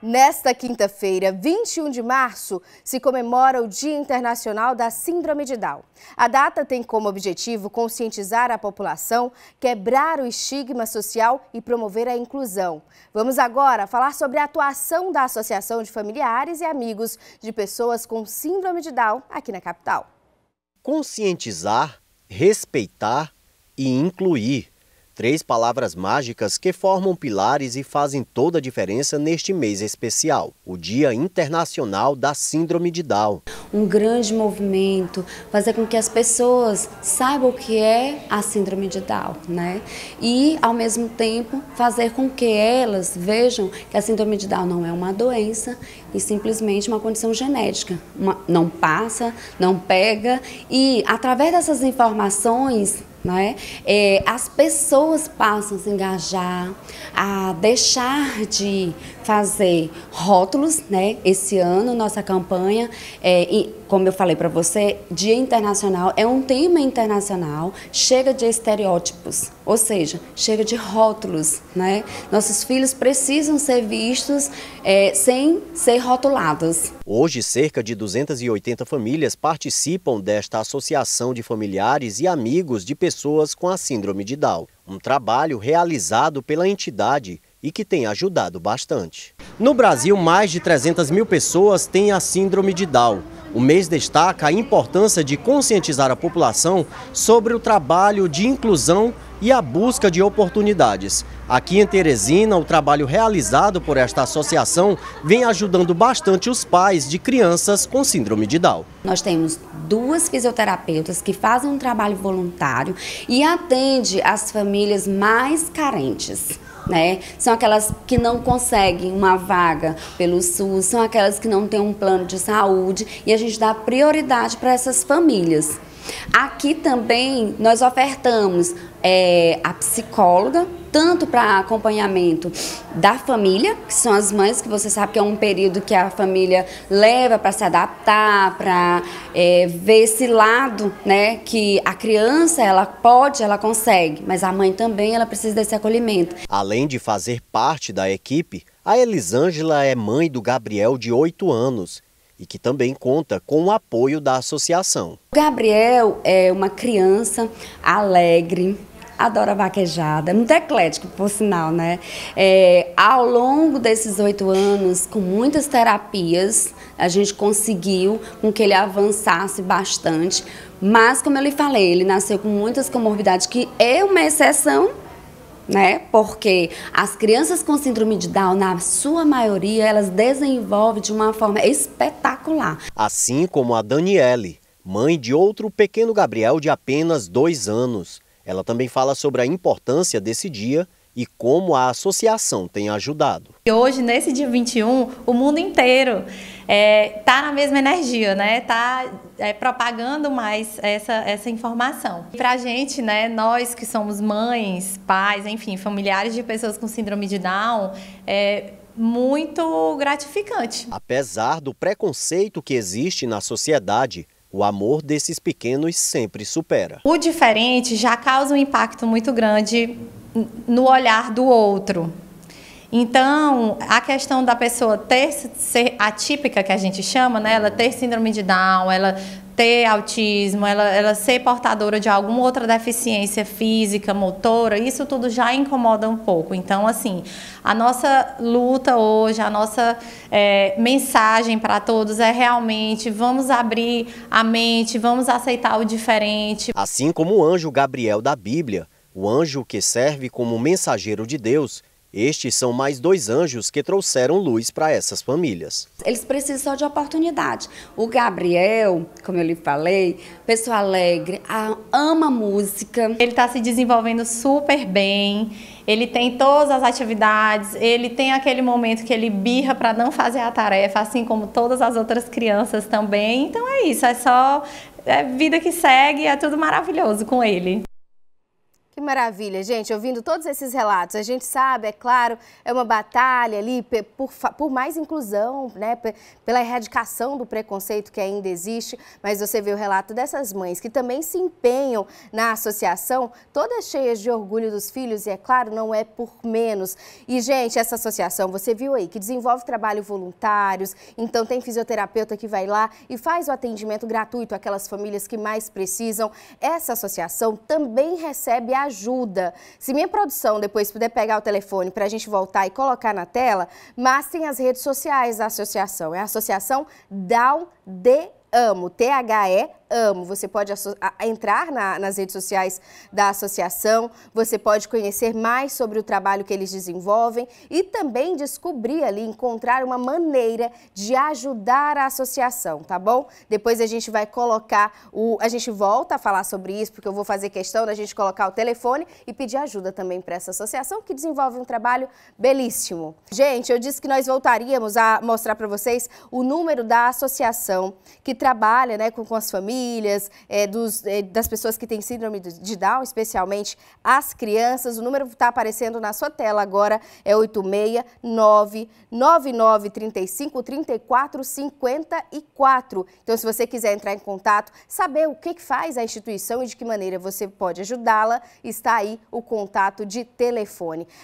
Nesta quinta-feira, 21 de março, se comemora o Dia Internacional da Síndrome de Down. A data tem como objetivo conscientizar a população, quebrar o estigma social e promover a inclusão. Vamos agora falar sobre a atuação da Associação de Familiares e Amigos de Pessoas com Síndrome de Down aqui na capital conscientizar, respeitar e incluir. Três palavras mágicas que formam pilares e fazem toda a diferença neste mês especial, o Dia Internacional da Síndrome de Down. Um grande movimento, fazer com que as pessoas saibam o que é a síndrome de Down, né? E, ao mesmo tempo, fazer com que elas vejam que a síndrome de Down não é uma doença e simplesmente uma condição genética. Uma, não passa, não pega e, através dessas informações, né? É, as pessoas passam a se engajar, a deixar de fazer rótulos, né? Esse ano nossa campanha, é, e, como eu falei para você, dia internacional é um tema internacional. Chega de estereótipos, ou seja, chega de rótulos, né? Nossos filhos precisam ser vistos é, sem ser rotulados. Hoje, cerca de 280 famílias participam desta associação de familiares e amigos de pessoas com a síndrome de Down. Um trabalho realizado pela entidade e que tem ajudado bastante. No Brasil, mais de 300 mil pessoas têm a síndrome de Down. O mês destaca a importância de conscientizar a população sobre o trabalho de inclusão e a busca de oportunidades. Aqui em Teresina, o trabalho realizado por esta associação vem ajudando bastante os pais de crianças com síndrome de Down. Nós temos duas fisioterapeutas que fazem um trabalho voluntário e atende as famílias mais carentes. Né? São aquelas que não conseguem uma vaga pelo SUS, são aquelas que não têm um plano de saúde e a gente dá prioridade para essas famílias. Aqui também nós ofertamos é, a psicóloga, tanto para acompanhamento da família, que são as mães, que você sabe que é um período que a família leva para se adaptar, para é, ver esse lado, né, que a criança ela pode, ela consegue, mas a mãe também ela precisa desse acolhimento. Além de fazer parte da equipe, a Elisângela é mãe do Gabriel de 8 anos e que também conta com o apoio da associação. O Gabriel é uma criança alegre, adora vaquejada, é muito eclético, por sinal, né? É, ao longo desses oito anos, com muitas terapias, a gente conseguiu com que ele avançasse bastante. Mas, como eu lhe falei, ele nasceu com muitas comorbidades, que é uma exceção, né? Porque as crianças com síndrome de Down, na sua maioria, elas desenvolvem de uma forma espetacular. Assim como a Daniele, mãe de outro pequeno Gabriel de apenas dois anos. Ela também fala sobre a importância desse dia e como a associação tem ajudado. Hoje, nesse dia 21, o mundo inteiro está é, tá na mesma energia, né? Está é, propagando mais essa, essa informação. Para a gente, né, nós que somos mães, pais, enfim, familiares de pessoas com síndrome de Down, é muito gratificante. Apesar do preconceito que existe na sociedade, o amor desses pequenos sempre supera. O diferente já causa um impacto muito grande no olhar do outro. Então, a questão da pessoa ter ser atípica, que a gente chama, né? Ela ter síndrome de Down, ela ter autismo, ela, ela ser portadora de alguma outra deficiência física, motora, isso tudo já incomoda um pouco. Então, assim, a nossa luta hoje, a nossa é, mensagem para todos é realmente vamos abrir a mente, vamos aceitar o diferente. Assim como o anjo Gabriel da Bíblia, o anjo que serve como mensageiro de Deus, estes são mais dois anjos que trouxeram luz para essas famílias. Eles precisam só de oportunidade. O Gabriel, como eu lhe falei, pessoa alegre, ama música. Ele está se desenvolvendo super bem, ele tem todas as atividades, ele tem aquele momento que ele birra para não fazer a tarefa, assim como todas as outras crianças também. Então é isso, é só é vida que segue, é tudo maravilhoso com ele. Que maravilha, gente. Ouvindo todos esses relatos, a gente sabe, é claro, é uma batalha ali por, por mais inclusão, né, pela erradicação do preconceito que ainda existe. Mas você vê o relato dessas mães que também se empenham na associação, todas cheias de orgulho dos filhos, e é claro, não é por menos. E, gente, essa associação, você viu aí, que desenvolve trabalho voluntários, então tem fisioterapeuta que vai lá e faz o atendimento gratuito àquelas famílias que mais precisam. Essa associação também recebe a ajuda. Se minha produção depois puder pegar o telefone para a gente voltar e colocar na tela, mas tem as redes sociais da associação. É a Associação Down de Amo, T-H-E amo. Você pode entrar na, nas redes sociais da associação, você pode conhecer mais sobre o trabalho que eles desenvolvem e também descobrir ali, encontrar uma maneira de ajudar a associação, tá bom? Depois a gente vai colocar o. A gente volta a falar sobre isso, porque eu vou fazer questão da gente colocar o telefone e pedir ajuda também para essa associação que desenvolve um trabalho belíssimo. Gente, eu disse que nós voltaríamos a mostrar para vocês o número da associação que trabalha né, com, com as famílias famílias, é, dos, é, das pessoas que têm síndrome de Down, especialmente as crianças. O número está aparecendo na sua tela agora, é 869-9935-3454. Então, se você quiser entrar em contato, saber o que, que faz a instituição e de que maneira você pode ajudá-la, está aí o contato de telefone.